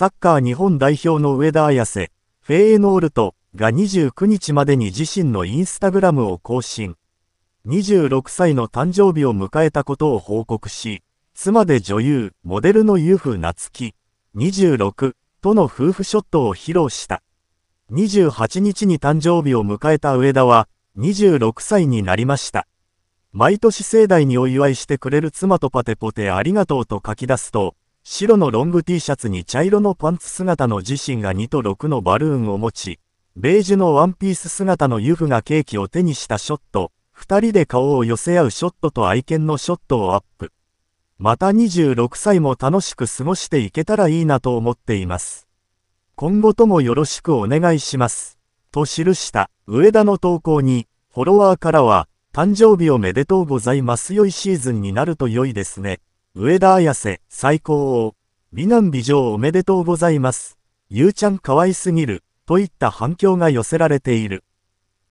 サッカー日本代表の上田綾瀬、フェイエノールトが29日までに自身のインスタグラムを更新。26歳の誕生日を迎えたことを報告し、妻で女優、モデルのユフ・なつき、26との夫婦ショットを披露した。28日に誕生日を迎えた上田は、26歳になりました。毎年盛大にお祝いしてくれる妻とパテポテありがとうと書き出すと、白のロング T シャツに茶色のパンツ姿の自身が2と6のバルーンを持ち、ベージュのワンピース姿のユフがケーキを手にしたショット、2人で顔を寄せ合うショットと愛犬のショットをアップ。また26歳も楽しく過ごしていけたらいいなと思っています。今後ともよろしくお願いします。と記した上田の投稿に、フォロワーからは、誕生日おめでとうございます良いシーズンになると良いですね。上田綾瀬、最高を、美男美女おめでとうございます。ゆうちゃん可愛すぎる、といった反響が寄せられている。